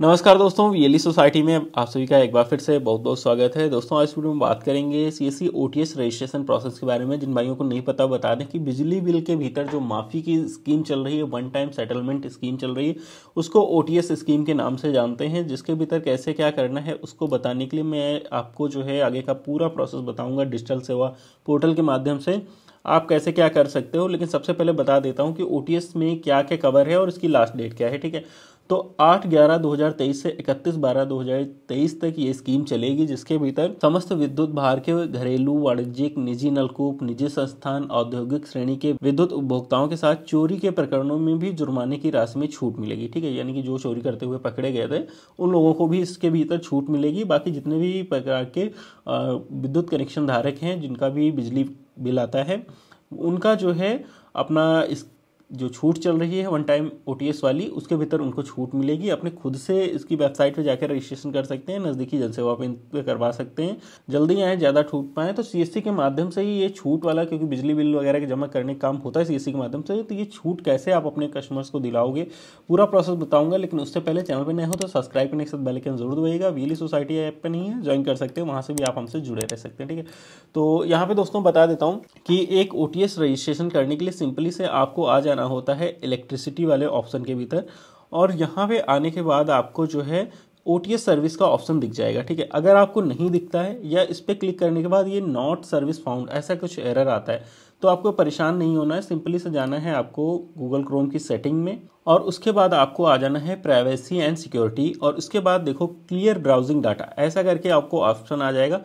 नमस्कार दोस्तों VLE society e में आप सभी का एक बार फिर से बहुत बहुत स्वागत है दोस्तों आज वीडियो में बात करेंगे सी एस रजिस्ट्रेशन प्रोसेस के बारे में जिन भाइयों को नहीं पता बता दें कि बिजली बिल के भीतर जो माफ़ी की स्कीम चल रही है वन टाइम सेटलमेंट स्कीम चल रही है उसको ओ स्कीम के नाम से जानते हैं जिसके भीतर कैसे क्या करना है उसको बताने के लिए मैं आपको जो है आगे का पूरा प्रोसेस बताऊँगा डिजिटल सेवा पोर्टल के माध्यम से आप कैसे क्या कर सकते हो लेकिन सबसे पहले बता देता हूँ कि ओ में क्या क्या कवर है और इसकी लास्ट डेट क्या है ठीक है तो 8 ग्यारह 2023 से 31 बारह 2023 तक ये स्कीम चलेगी जिसके भीतर समस्त विद्युत भार के घरेलू वाणिज्यिक निजी नलकूप निजी संस्थान औद्योगिक श्रेणी के विद्युत उपभोक्ताओं के साथ चोरी के प्रकरणों में भी जुर्माने की राशि में छूट मिलेगी ठीक है यानी कि जो चोरी करते हुए पकड़े गए थे उन लोगों को भी इसके भीतर छूट मिलेगी बाकी जितने भी प्रकार के विद्युत कनेक्शन धारक हैं जिनका भी बिजली बिल आता है उनका जो है अपना इस जो छूट चल रही है वन टाइम ओ वाली उसके भीतर उनको छूट मिलेगी अपने खुद से इसकी वेबसाइट पर जाकर रजिस्ट्रेशन कर सकते हैं नज़दीकी जनसेवा सेवा पर करवा सकते हैं जल्दी आए ज़्यादा छूट पाएँ तो सी के माध्यम से ही ये छूट वाला क्योंकि बिजली बिल वगैरह के जमा करने का काम होता है सी के माध्यम से तो ये छूट कैसे आप अपने कस्टमर्स को दिलाओगे पूरा प्रोसेस बताऊंगा लेकिन उससे पहले चैनल पर नए हो तो सब्सक्राइब करने के साथ बेलकन जरूर दुएगा वीली सोसाइटी ऐप पर नहीं है ज्वाइन कर सकते हैं वहाँ से भी आप हमसे जुड़े रह सकते हैं ठीक है तो यहाँ पर दोस्तों बता देता हूँ कि एक ओ रजिस्ट्रेशन करने के लिए सिंपली से आपको आ जाना जाना होता है इलेक्ट्रिसिटी वाले ऑप्शन के भीतर और यहाँ पे आने के बाद आपको जो है ओ सर्विस का ऑप्शन दिख जाएगा ठीक है अगर आपको नहीं दिखता है या इस पर क्लिक करने के बाद ये नॉट सर्विस फाउंड ऐसा कुछ एरर आता है तो आपको परेशान नहीं होना है सिंपली से जाना है आपको गूगल क्रोम की सेटिंग में और उसके बाद आपको आ जाना है प्राइवेसी एंड सिक्योरिटी और उसके बाद देखो क्लियर ब्राउजिंग डाटा ऐसा करके आपको ऑप्शन आ जाएगा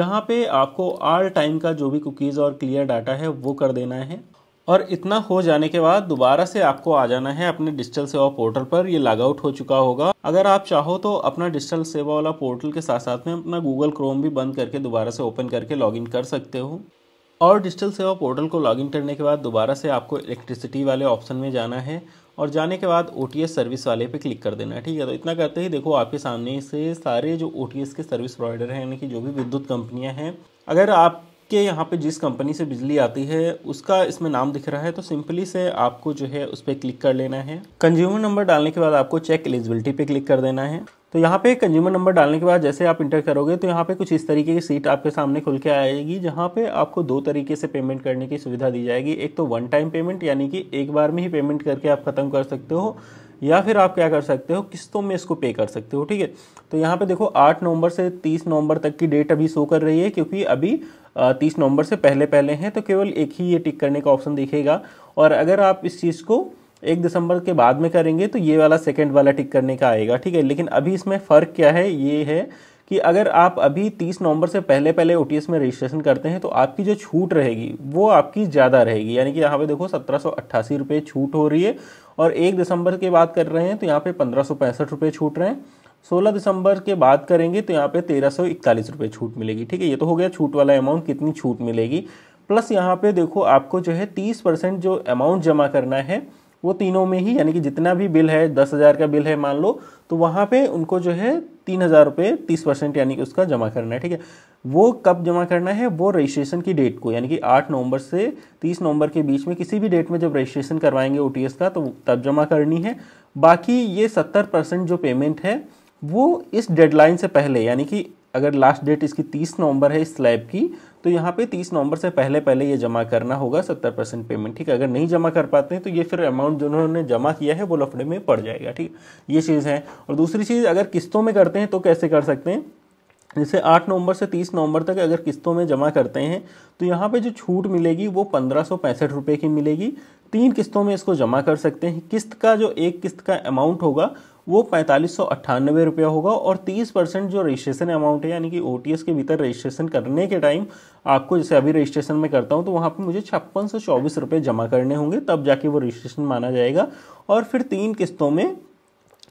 जहाँ पे आपको आल टाइम का जो भी कुकीज़ और क्लियर डाटा है वो कर देना है और इतना हो जाने के बाद दोबारा से आपको आ जाना है अपने डिजिटल सेवा पोर्टल पर ये लॉग आउट हो चुका होगा अगर आप चाहो तो अपना डिजिटल सेवा वाला पोर्टल के साथ साथ में अपना गूगल क्रोम भी बंद करके दोबारा से ओपन करके लॉगिन कर सकते हो और डिजिटल सेवा पोर्टल को लॉगिन करने के बाद दोबारा से आपको इलेक्ट्रिसिटी वाले ऑप्शन में जाना है और जाने के बाद ओ सर्विस वाले पे क्लिक कर देना है ठीक है तो इतना करते ही देखो आपके सामने से सारे जो ओ के सर्विस प्रोवाइडर हैं यानी कि जो भी विद्युत कंपनियां हैं अगर आप कि यहाँ पे जिस कंपनी से बिजली आती है उसका इसमें नाम दिख रहा है तो सिंपली से आपको जो है उस पर क्लिक कर लेना है कंज्यूमर नंबर डालने के बाद आपको चेक एलिजिबिलिटी पे क्लिक कर देना है तो यहाँ पे कंज्यूमर नंबर डालने के बाद जैसे आप इंटर करोगे तो यहाँ पे कुछ इस तरीके की सीट आपके सामने खुल के आएगी जहाँ पे आपको दो तरीके से पेमेंट करने की सुविधा दी जाएगी एक तो वन टाइम पेमेंट यानी कि एक बार में ही पेमेंट करके आप ख़त्म कर सकते हो या फिर आप क्या कर सकते हो किस्तों में इसको पे कर सकते हो ठीक है तो यहाँ पे देखो आठ नवंबर से तीस नवंबर तक की डेट अभी शो कर रही है क्योंकि अभी तीस नवंबर से पहले पहले हैं तो केवल एक ही ये टिक करने का ऑप्शन दिखेगा और अगर आप इस चीज़ को एक दिसंबर के बाद में करेंगे तो ये वाला सेकेंड वाला टिक करने का आएगा ठीक है लेकिन अभी इसमें फ़र्क क्या है ये है कि अगर आप अभी 30 नवंबर से पहले पहले ओ में रजिस्ट्रेशन करते हैं तो आपकी जो छूट रहेगी वो आपकी ज़्यादा रहेगी यानी कि यहाँ पे देखो सत्रह रुपये छूट हो रही है और एक दिसंबर की बात कर रहे हैं तो यहाँ पे पंद्रह रुपये छूट रहे हैं सोलह दिसंबर के बाद करेंगे तो यहाँ पे तेरह सौ इकतालीस रुपये छूट मिलेगी ठीक है ये तो हो गया छूट वाला अमाउंट कितनी छूट मिलेगी प्लस यहाँ पे देखो आपको जो है तीस परसेंट जो अमाउंट जमा करना है वो तीनों में ही यानी कि जितना भी बिल है दस हज़ार का बिल है मान लो तो वहाँ पे उनको जो है तीन हज़ार रुपये तीस परसेंट यानी कि उसका जमा करना है ठीक है वो कब जमा करना है वो रजिस्ट्रेशन की डेट को यानी कि आठ नवंबर से तीस नवंबर के बीच में किसी भी डेट में जब रजिस्ट्रेशन करवाएंगे ओ का तो तब जमा करनी है बाकी ये सत्तर परसेंट जो पेमेंट है वो इस डेडलाइन से पहले यानी कि अगर लास्ट डेट इसकी तीस नवंबर है इस स्लैब की तो यहाँ पे तीस नवंबर से पहले पहले ये जमा करना होगा सत्तर परसेंट पेमेंट ठीक है अगर नहीं जमा कर पाते हैं तो ये फिर अमाउंट जो उन्होंने जमा किया है वो लफड़े में पड़ जाएगा ठीक है ये चीज़ है और दूसरी चीज़ अगर किस्तों में करते हैं तो कैसे कर सकते हैं जैसे आठ नवंबर से तीस नवंबर तक अगर किस्तों में जमा करते हैं तो यहाँ पे जो छूट मिलेगी वो पंद्रह सौ पैंसठ रुपये की मिलेगी तीन किस्तों में इसको जमा कर सकते हैं किस्त का जो एक किस्त का अमाउंट होगा वो पैंतालीस सौ अट्ठानबे रुपया होगा और तीस परसेंट जो रजिस्ट्रेशन अमाउंट है यानी कि ओ के भीतर रजिस्ट्रेशन करने के टाइम आपको जैसे अभी रजिस्ट्रेशन में करता हूँ तो वहाँ पर मुझे छप्पन सौ चौबीस रुपये जमा करने होंगे तब जाके वो रजिस्ट्रेशन माना जाएगा और फिर तीन किस्तों में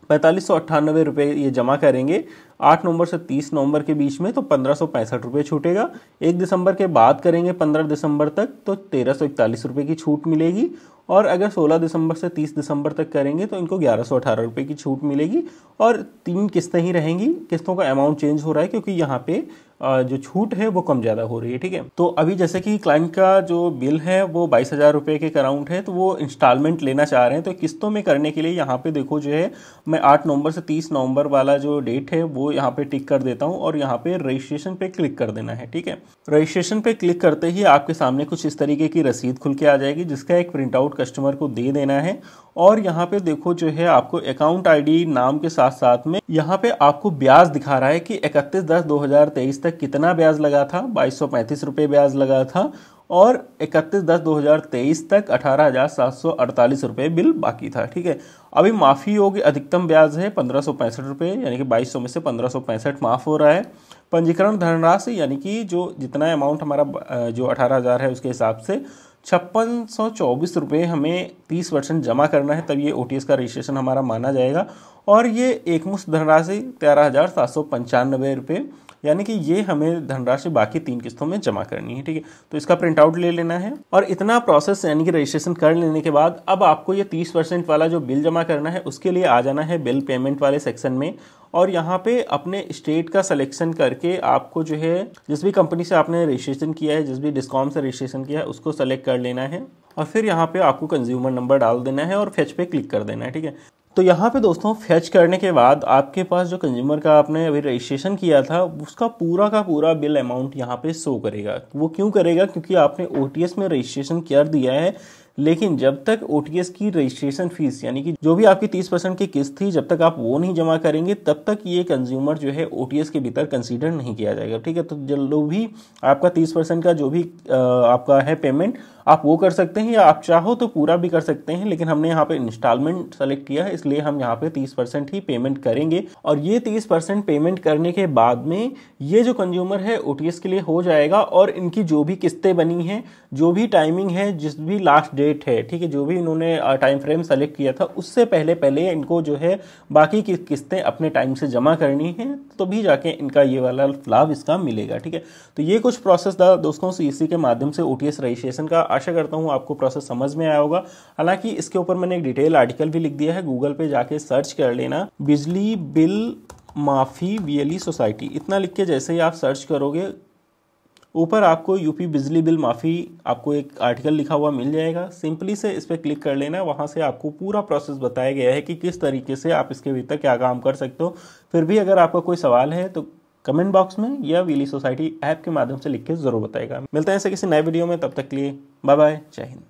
पैंतालीस सौ अट्ठानबे रुपये ये जमा करेंगे आठ नवंबर से तीस नवंबर के बीच में तो पंद्रह सौ पैंसठ रुपये छूटेगा एक दिसंबर के बाद करेंगे पंद्रह दिसंबर तक तो तेरह सौ इकतालीस रुपये की छूट मिलेगी और अगर सोलह दिसंबर से तीस दिसंबर तक करेंगे तो इनको ग्यारह सौ अठारह रुपये की छूट मिलेगी और तीन किस्तें ही रहेंगी किस्तों का अमाउंट चेंज हो रहा है क्योंकि यहाँ पे जो छूट है वो कम ज़्यादा हो रही है ठीक है तो अभी जैसे कि क्लाइंट का जो बिल है वो बाईस हज़ार रुपये के कराउंट है तो वो इंस्टॉलमेंट लेना चाह रहे हैं तो किस्तों में करने के लिए यहाँ पे देखो जो है मैं आठ नवंबर से तीस नवंबर वाला जो डेट है वो वो यहाँ पे टिक कर देता हूँ और यहाँ पे रजिस्ट्रेशन पे क्लिक कर देना है ठीक है रजिस्ट्रेशन पे क्लिक करते ही आपके सामने कुछ इस तरीके की रसीद खुल के आ जाएगी जिसका एक प्रिंट आउट कस्टमर को दे देना है और यहाँ पे देखो जो है आपको अकाउंट आईडी नाम के साथ साथ में यहाँ पे आपको ब्याज दिखा रहा है कि इकतीस दस दो तक कितना ब्याज लगा था बाईस रुपए ब्याज लगा था और 31 दस 2023 तक अठारह हज़ार सात सौ अड़तालीस रुपये बिल बाकी था ठीक है अभी माफ़ी होगी अधिकतम ब्याज है पंद्रह सौ पैंसठ रुपये यानी कि बाईस सौ में से पंद्रह सौ पैंसठ माफ़ हो रहा है पंजीकरण धनराशि यानी कि जो जितना अमाउंट हमारा जो अठारह हज़ार है उसके हिसाब से छप्पन सौ चौबीस रुपये हमें तीस परसेंट जमा करना है तब ये ओ का रजिस्ट्रेशन हमारा माना जाएगा और ये एकमुश्त धनराशि तेरह हज़ार सात सौ पंचानबे रुपये यानी कि ये हमें धनराशि बाकी तीन किस्तों में जमा करनी है ठीक है तो इसका प्रिंट आउट ले लेना है और इतना प्रोसेस यानी कि रजिस्ट्रेशन कर लेने के बाद अब आपको ये तीस परसेंट वाला जो बिल जमा करना है उसके लिए आ जाना है बिल पेमेंट वाले सेक्शन में और यहाँ पे अपने स्टेट का सिलेक्शन करके आपको जो है जिस भी कंपनी से आपने रजिस्ट्रेशन किया है जिस भी डिस्कॉम से रजिस्ट्रेशन किया है उसको सेलेक्ट कर लेना है और फिर यहाँ पे आपको कंज्यूमर नंबर डाल देना है और फेच पे क्लिक कर देना है ठीक है तो यहाँ पे दोस्तों फेच करने के बाद आपके पास जो कंज्यूमर का आपने अभी रजिस्ट्रेशन किया था उसका पूरा का पूरा बिल अमाउंट यहाँ पे शो करेगा तो वो क्यों करेगा क्योंकि आपने ओ में रजिस्ट्रेशन कर दिया है लेकिन जब तक ओ की रजिस्ट्रेशन फीस यानी कि जो भी आपकी 30 परसेंट की किस्त थी जब तक आप वो नहीं जमा करेंगे तब तक ये कंज्यूमर जो है ओ के भीतर कंसीडर नहीं किया जाएगा ठीक है तो जो भी आपका 30 परसेंट का जो भी आपका है पेमेंट आप वो कर सकते हैं या आप चाहो तो पूरा भी कर सकते हैं लेकिन हमने यहाँ पे इंस्टॉलमेंट सेलेक्ट किया है इसलिए हम यहाँ पे 30 परसेंट ही पेमेंट करेंगे और ये 30 परसेंट पेमेंट करने के बाद में ये जो कंज्यूमर है ओ के लिए हो जाएगा और इनकी जो भी किस्तें बनी हैं जो भी टाइमिंग है जिस भी लास्ट डेट है ठीक है जो भी इन्होंने टाइम फ्रेम सेलेक्ट किया था उससे पहले पहले इनको जो है बाकी की किस्तें अपने टाइम से जमा करनी है तो भी जाके इनका ये वाला लाभ इसका मिलेगा ठीक है तो ये कुछ प्रोसेस था दोस्तों सी के माध्यम से ओ रजिस्ट्रेशन का आशा करता हूँ आपको प्रोसेस समझ में आया होगा हालांकि इसके ऊपर मैंने एक डिटेल आर्टिकल भी लिख दिया है गूगल पे जाके सर्च कर लेना बिजली बिल माफ़ी बीएलई सोसाइटी इतना लिख के जैसे ही आप सर्च करोगे ऊपर आपको यूपी बिजली बिल माफ़ी आपको एक आर्टिकल लिखा हुआ मिल जाएगा सिंपली से इस पर क्लिक कर लेना वहाँ से आपको पूरा प्रोसेस बताया गया है कि किस तरीके से आप इसके भीतर क्या काम कर सकते हो फिर भी अगर आपका कोई सवाल है तो कमेंट बॉक्स में या वीली सोसाइटी ऐप के माध्यम से लिख के ज़रूर बताएगा मिलते हैं ऐसे किसी नए वीडियो में तब तक के लिए बाय बाय जय हिंद